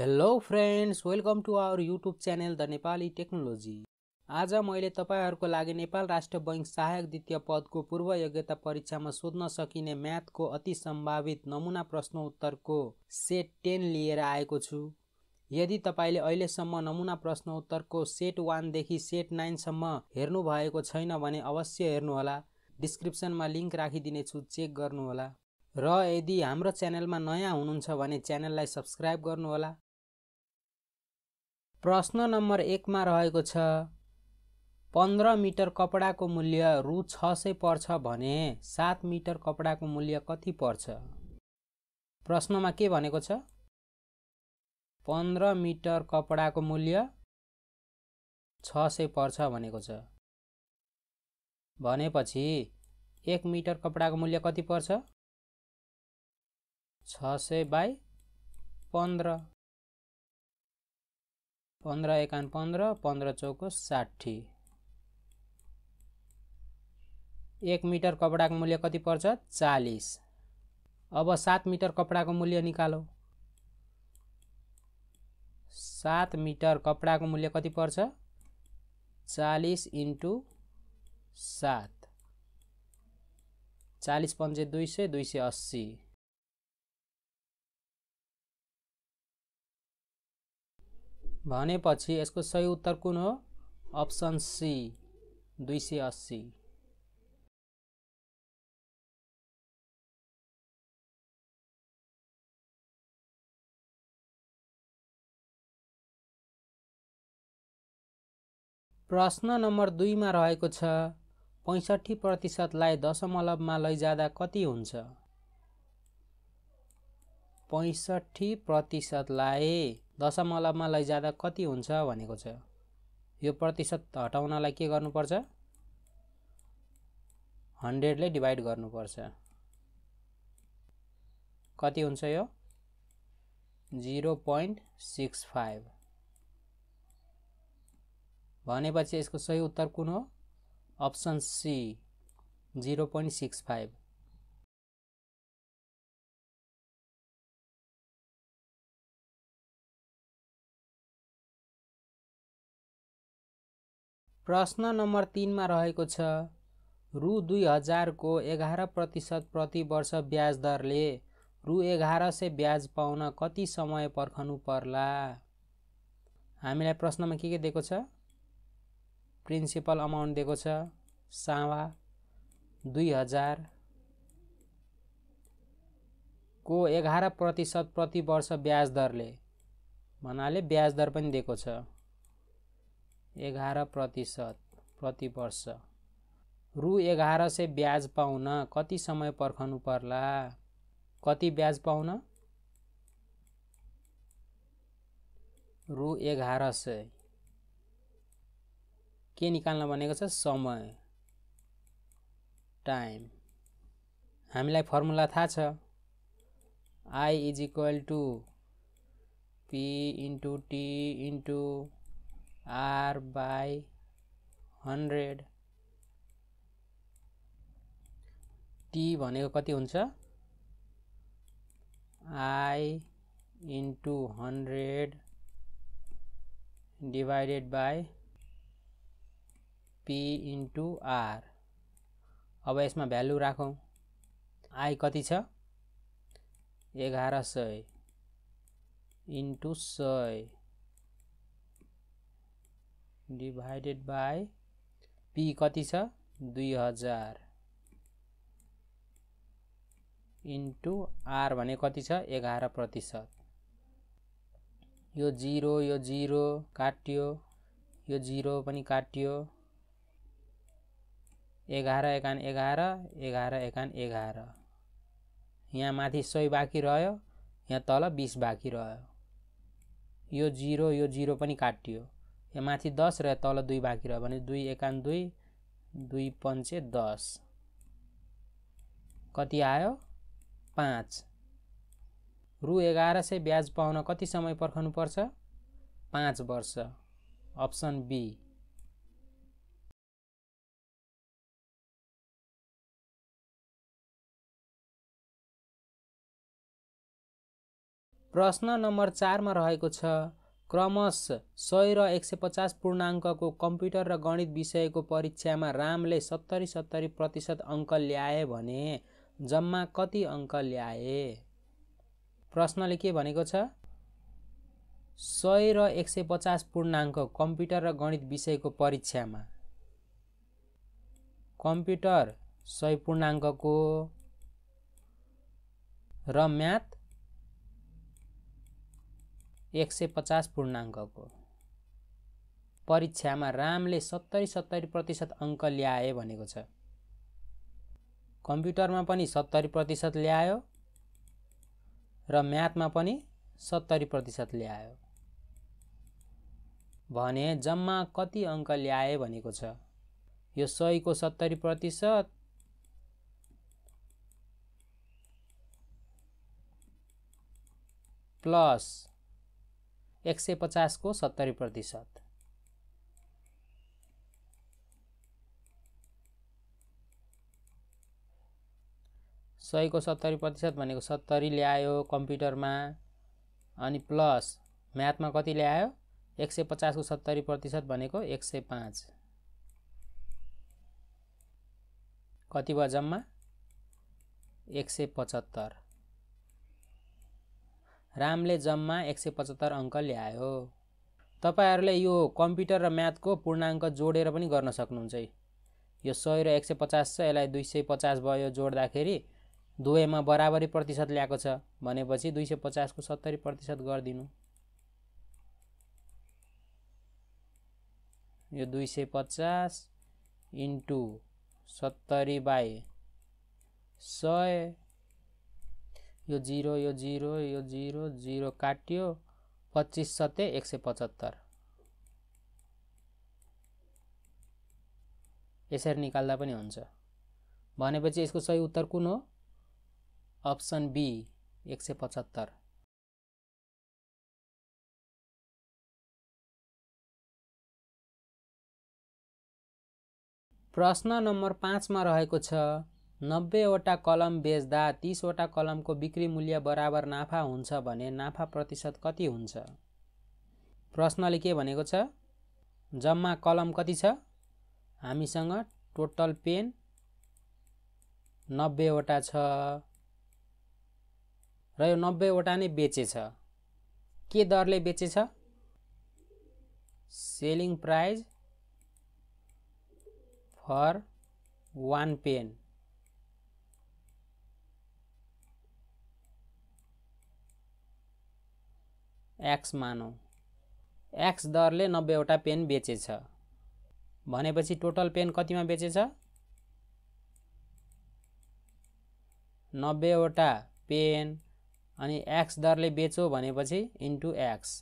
hello friends welcome to our YouTube channel the Nepali technology आज मैले तपाईँहरूको लागि नेपाल राष्ट्र बैङ्क सहायक द्वितीय पदको पूर्व योग्यता परीक्षामा सोध्न सकिने म्याथको अति सम्भावित नमुना प्रश्न उत्तरको सेट टेन लिएर आएको छु यदि तपाईँले अहिलेसम्म नमुना प्रश्न उत्तरको सेट वानदेखि सेट नाइनसम्म हेर्नु भएको छैन भने अवश्य हेर्नुहोला डिस्क्रिप्सनमा लिङ्क राखिदिनेछु चेक गर्नुहोला र यदि हाम्रो च्यानलमा नयाँ हुनुहुन्छ भने च्यानललाई सब्सक्राइब गर्नुहोला प्रश्न नम्बर एकमा रहेको छ पन्ध्र मिटर कपडाको मूल्य रु छ सय पर्छ भने सात मिटर कपडाको मूल्य कति पर्छ प्रश्नमा के भनेको छ पन्ध्र मिटर कपडाको मूल्य छ सय पर्छ भनेको छ भनेपछि एक मिटर कपडाको मूल्य कति पर्छ छ सय बाई पन्ध्र पन्ध्र एकान पन्ध्र पन्ध्र चौको साठी एक मिटर कपडाको मूल्य कति पर्छ चालिस अब सात मिटर कपडाको मूल्य निकालौँ सात मिटर कपडाको मूल्य कति पर्छ चालिस इन्टु सात चालिस पन्चे दुई सय दुई सय अस्सी भनेपछि यसको सही उत्तर कुन हो अप्सन सी दुई सय अस्सी प्रश्न नम्बर दुईमा रहेको छ पैँसठी प्रतिशतलाई दशमलवमा लैजाँदा कति हुन्छ पैँसठी प्रतिशतलाई दशमलवमा लैजाँदा कति हुन्छ भनेको छ यो प्रतिशत हटाउनलाई के गर्नुपर्छ हन्ड्रेडले डिभाइड गर्नुपर्छ कति हुन्छ यो जिरो पोइन्ट सिक्स फाइभ भनेपछि यसको सही उत्तर कुन हो option C zero point six five प्रश्न नम्बर तिनमा रहेको छ रु दुई हजारको एघार प्रतिशत प्रतिवर्ष ब्याज दरले रु एघार सय ब्याज पाउन कति समय पर्खनु पर्ला हामीलाई प्रश्नमा के के दिएको छ प्रिन्सिपल अमाउन्ट दिएको छ सावा दुई हजार को एघार प्रतिशत प्रतिवर्ष ब्याज दरले भन्नाले ब्याज दर पनि दिएको छ एघार प्रतिशत प्रतिवर्ष रु एघार सय ब्याज पाउन कति समय पर्खनु पर्ला कति ब्याज पाउन रु एघार सय के निकाल्न भनेको छ समय टाइम हामीलाई फर्मुला थाहा छ I is equal to P into T into R by 100 T भनेको कति हुन्छ I into hundred divided by P into R अब यसमा भ्यालु राखौँ आई कति छ एघार सय इन्टु सय डिभाइडेड बाई पी कति छ दुई हजार इन्टु आर भने कति छ एघार प्रतिशत यो जिरो यो जिरो काटियो यो जिरो पनि काटियो एघार एकान एघार एघार एकान एघार यहाँ माथि सय बाँकी रह्यो यहाँ तल बिस बाँकी रह्यो यो जिरो यो जिरो पनि काटियो यहाँ माथि दस र तल दुई बाँकी रह्यो भने दुई एकान दुई दुई पन्चे दस कति आयो पाँच रु एघार सय ब्याज पाउन कति समय पर्खनुपर्छ पाँच वर्ष अप्सन बी प्रश्न नम्बर चारमा रहेको छ क्रमश सय र एक सय पचास पूर्णाङ्कको कम्प्युटर र गणित विषयको परीक्षामा रामले सत्तरी सत्तरी प्रतिशत अङ्क ल्याए भने जम्मा कति अङ्क ल्याए प्रश्नले के भनेको छ सय र एक सय पचास पूर्णाङ्क कम्प्युटर र गणित विषयको परीक्षामा कम्प्युटर सय पूर्णाङ्कको र म्याथ एक सय पचास पूर्णाङ्कको परीक्षामा रामले सत्तरी सत्तरी प्रतिशत अङ्क ल्याए भनेको छ कम्प्युटरमा पनि सत्तरी प्रतिशत ल्यायो र म्याथमा पनि सत्तरी प्रतिशत ल्यायो भने जम्मा कति अङ्क ल्याए भनेको छ यो सयको सत्तरी प्रतिशत प्लस एक सय पचासको सत्तरी प्रतिशत सयको सत्तरी प्रतिशत भनेको सत्तरी ल्यायो कम्प्युटरमा अनि प्लस म्याथमा कति ल्यायो एक सय पचासको सत्तरी प्रतिशत भनेको एक सय पाँच कति भयो जम्मा एक सय पचहत्तर रामले जम्मा एक सय पचहत्तर अङ्क ल्यायो तपाईँहरूले यो कम्प्युटर र म्याथको पूर्णाङ्क जोडेर पनि गर्न सक्नुहुन्छ है यो सय र एक सय पचास छ यसलाई दुई सय पचास भयो जोड्दाखेरि दुवैमा बराबरी प्रतिशत ल्याएको छ भनेपछि दुई सय पचासको सत्तरी प्रतिशत गरिदिनु यो दुई सय पचास इन्टु सत्तरी बाई सय यो जिरो यो जिरो यो जिरो जिरो काटियो पच्चिस सत्य एक सय पचहत्तर यसरी निकाल्दा पनि हुन्छ भनेपछि यसको सही उत्तर कुन हो अप्सन बी एक सय पचहत्तर प्रश्न नम्बर पाँचमा रहेको छ नब्बेवटा कलम बेच्दा तिसवटा कलमको बिक्री मूल्य बराबर नाफा हुन्छ भने नाफा प्रतिशत कति हुन्छ प्रश्नले के भनेको छ जम्मा कलम कति छ हामीसँग टोटल पेन नब्बेवटा छ र यो नब्बेवटा नै बेचेछ के दरले बेचेछ selling price for one pen x मानौँ एक्स दरले नब्बेवटा पेन बेचेछ भनेपछि टोटल पेन कतिमा बेचेछ नब्बेवटा पेन अनि एक्स दरले बेच्यो भनेपछि into x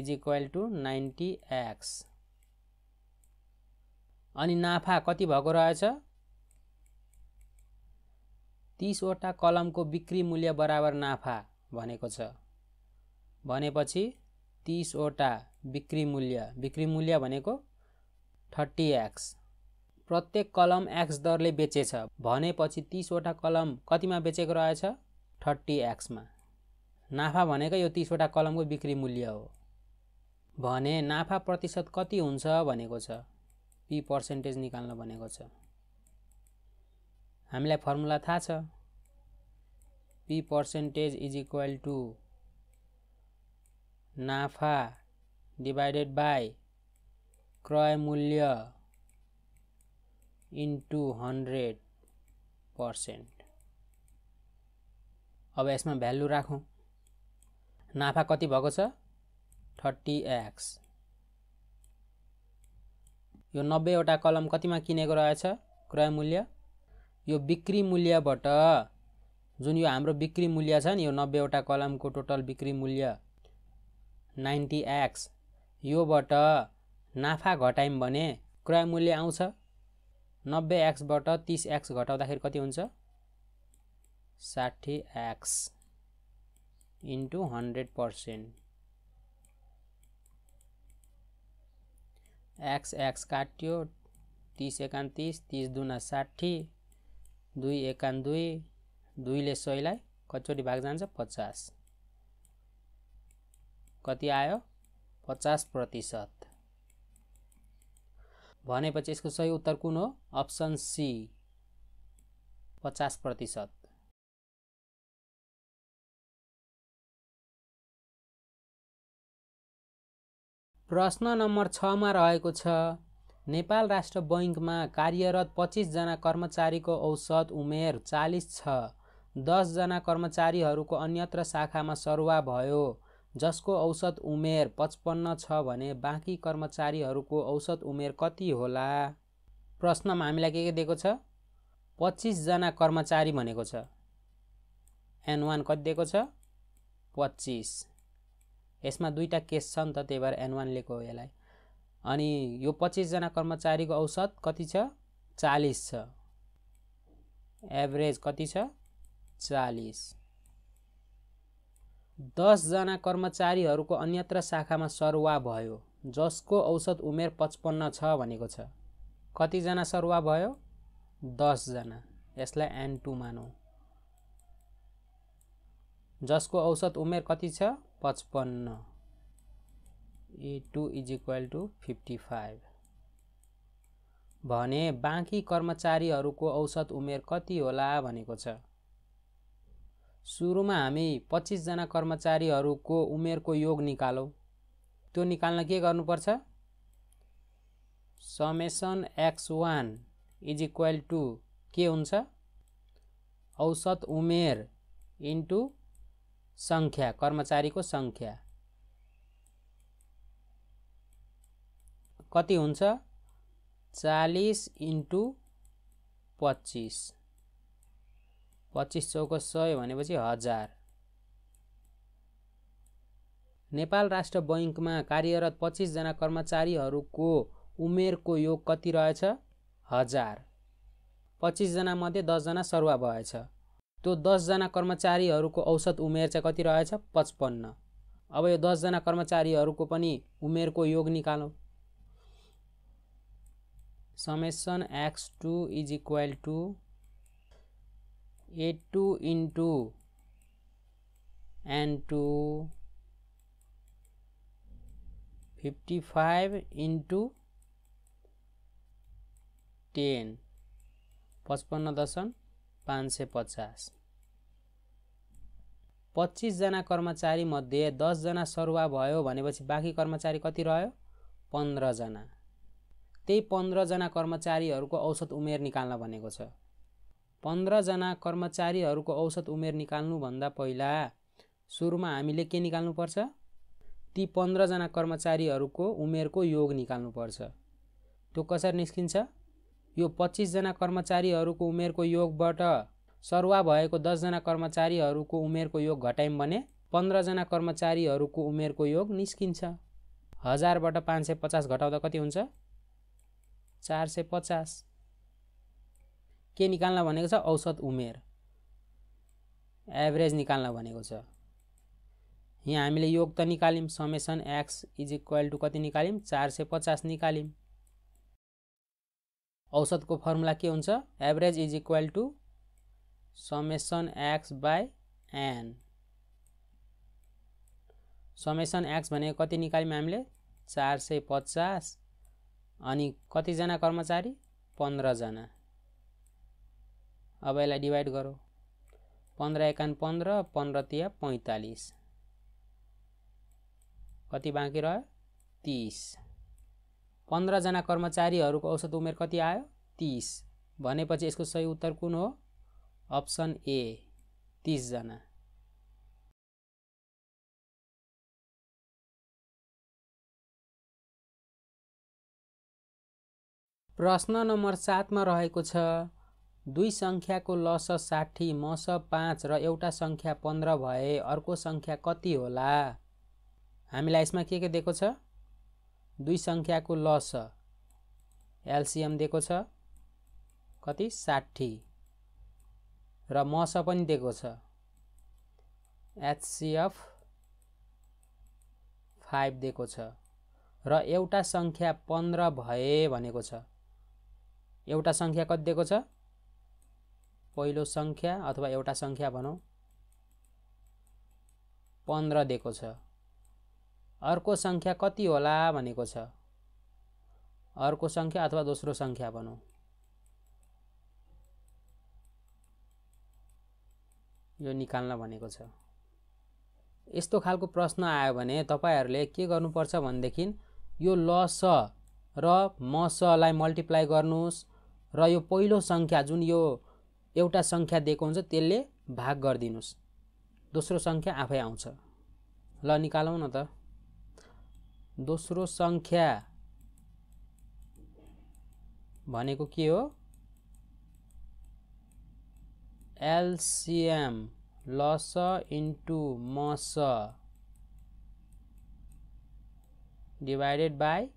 is equal to ninety x अनि नाफा कति भएको रहेछ तिसवटा कलमको बिक्री मूल्य बराबर नाफा भनेको छ भनेपछि तिसवटा बिक्री मूल्य बिक्री मूल्य भनेको थर्टी एक्स प्रत्येक कलम एक्स दरले बेचेछ भनेपछि तिसवटा कलम कतिमा बेचेको रहेछ थर्टी एक्समा नाफा भनेको यो तिसवटा कलमको बिक्री मूल्य हो भने नाफा प्रतिशत कति हुन्छ भनेको छ पी पर्सेन्टेज निकाल्न भनेको छ हामीलाई फर्मुला थाहा छ P percentage is equal to नाफा डिवाइडेड बाई क्रय मूल्य इन्टु हन्ड्रेड पर्सेन्ट अब यसमा भ्यालु राखौँ नाफा कति भएको छ थर्टी एक्स यो नब्बेवटा कलम कतिमा किनेको रहेछ क्रय मूल्य यो बिक्री मूल्यबाट जुन यो हाम्रो बिक्री मूल्य छ नि यो नब्बेवटा कलमको टोटल बिक्री मूल्य नाइन्टी एक्स योबाट नाफा घटायौँ भने क्रय मूल्य आउँछ नब्बे एक्सबाट तिस एक्स घटाउँदाखेरि कति हुन्छ साठी x into hundred percent x x काट्यो तिस एकातिस तिस तिस दुना साठी दुई एकान दुई दुईले सयलाई कचोटि भाग जान्छ पचास कति आयो पचास प्रतिशत भनेपछि यसको सही उत्तर कुन हो अप्सन सी पचास प्रतिशत प्रश्न नम्बर छमा रहेको छ नेपाल राष्ट्र बैङ्कमा कार्यरत पच्चिसजना कर्मचारीको औसत उमेर चालिस छ दसजना कर्मचारीहरूको अन्यत्र शाखामा सरुवा भयो जसको औसत उमेर पचपन्न छ भने बाँकी कर्मचारीहरूको औसत उमेर कति होला प्रश्नमा हामीलाई के के दिएको छ पच्चिसजना कर्मचारी भनेको छ एन वान कति दिएको छ पच्चिस यसमा दुईवटा केस छ नि त त्यही भएर एन वान लिएको हो यसलाई अनि यो पच्चिसजना कर्मचारीको औसत कति छ चालिस छ एभरेज कति छ चालिस दसजना कर्मचारीहरूको अन्यत्र शाखामा सरुवा भयो जसको औसत उमेर पचपन्न छ भनेको छ कतिजना सरुवा भयो दसजना यसलाई एन टू मानौँ जसको औसत उमेर कति छ पचपन्न A two is equal to fifty five भने बाँकी कर्मचारीहरूको औसत उमेर कति होला भनेको छ सुरुमा हामी पच्चिसजना कर्मचारीहरूको उमेरको योग निकालौँ त्यो निकाल्न के गर्नुपर्छ summation x one is equal to के हुन्छ औसत उमेर इन्टु सङ्ख्या कर्मचारीको सङ्ख्या कति हुन्छ चालिस इन्टु पच्चिस पच्चिस चौको सय भनेपछि हजार नेपाल राष्ट्र बैङ्कमा कार्यरत पच्चिसजना कर्मचारीहरूको उमेरको योग कति रहेछ हजार पच्चिसजना मध्ये दसजना सरुवा भएछ त्यो दसजना कर्मचारीहरूको औसत उमेर चाहिँ कति रहेछ पचपन्न अब यो दसजना कर्मचारीहरूको पनि उमेरको योग निकालौँ summation x two is equal to a2 into n2 55 into 10 पचपन्न दशम पाँच सय पचास पच्चिसजना कर्मचारी मध्ये जना सरुवा भयो भनेपछि बाकी कर्मचारी कति रह्यो जना त्यही पन्ध्रजना कर्मचारीहरूको औसत उमेर निकाल्न भनेको छ पन्ध्रजना कर्मचारीहरूको औसत उमेर निकाल्नुभन्दा पहिला सुरुमा हामीले के निकाल्नुपर्छ ती पन्ध्रजना कर्मचारीहरूको उमेरको योग निकाल्नुपर्छ त्यो कसरी निस्किन्छ यो पच्चिसजना कर्मचारीहरूको उमेरको योगबाट सरुवा भएको दसजना कर्मचारीहरूको उमेरको योग घटायौँ भने पन्ध्रजना कर्मचारीहरूको उमेरको योग निस्किन्छ हजारबाट पाँच सय पचास घटाउँदा कति हुन्छ चार सय पचास के निकाल्न भनेको छ औसत उमेर एभरेज निकाल्न भनेको छ यहाँ हामीले योग त निकाल्यौँ summation x is equal to कति निकाल्यौँ चार सय पचास निकाल्यौँ औसतको फर्मुला के हुन्छ average is equal to summation x by N summation x भनेको कति निकाल्यौँ हामीले चार सय पचास अनि कतिजना कर्मचारी पन्ध्रजना अब यसलाई डिवाइड गरौँ पन्ध्र एकान पन्ध्र पंद्रह तिया पैँतालिस कति बाँकी रह्यो तिस पन्ध्रजना कर्मचारीहरूको औसत उमेर कति आयो तिस भनेपछि यसको सही उत्तर कुन हो अप्सन ए जना प्रश्न नम्बर सातमा रहेको छ दुई सङ्ख्याको लस साठी मस पाँच र एउटा सङ्ख्या पन्ध्र भए अर्को सङ्ख्या कति होला हामीलाई यसमा के के दिएको छ दुई सङ्ख्याको लस एलसिएम दिएको छ कति साठी र मस पनि दिएको छ एचसिएफ फाइभ दिएको छ र एउटा सङ्ख्या पन्ध्र भए भनेको छ एउटा सङ्ख्या कति दिएको छ पहिलो सङ्ख्या अथवा एउटा सङ्ख्या भनौँ पन्ध्र दिएको छ अर्को सङ्ख्या कति होला भनेको छ अर्को सङ्ख्या अथवा दोस्रो सङ्ख्या भनौँ यो निकाल्न भनेको छ यस्तो खालको प्रश्न आयो भने तपाईँहरूले के गर्नुपर्छ भनेदेखि यो लस र मसलाई मल्टिप्लाई गर्नुहोस् र यो पहिलो सङ्ख्या जुन यो एउटा सङ्ख्या दिएको हुन्छ त्यसले भाग गरिदिनुहोस् दोस्रो सङ्ख्या आफै आउँछ ल निकालौँ न त दोस्रो सङ्ख्या भनेको के हो एलसिएम लस इन्टु मस डिभाइडेड बाई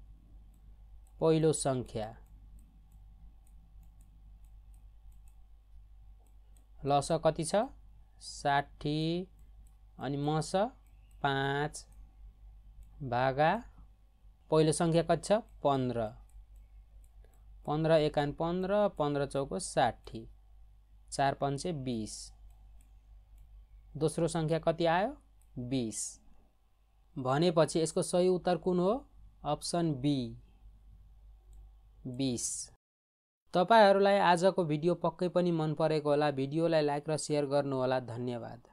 पहिलो सङ्ख्या लस कति छ साठी अनि मस पाँच भागा पहिलो सङ्ख्या कति छ पन्ध्र पन्ध्र एकान पन्ध्र पन्ध्र चौको साठी चार पन्चे बिस दोस्रो सङ्ख्या कति आयो बिस भनेपछि यसको सही उत्तर कुन हो अप्सन बी बिस तपाईँहरूलाई आजको भिडियो पक्कै पनि मन परेको होला भिडियोलाई लाइक र सेयर गर्नुहोला धन्यवाद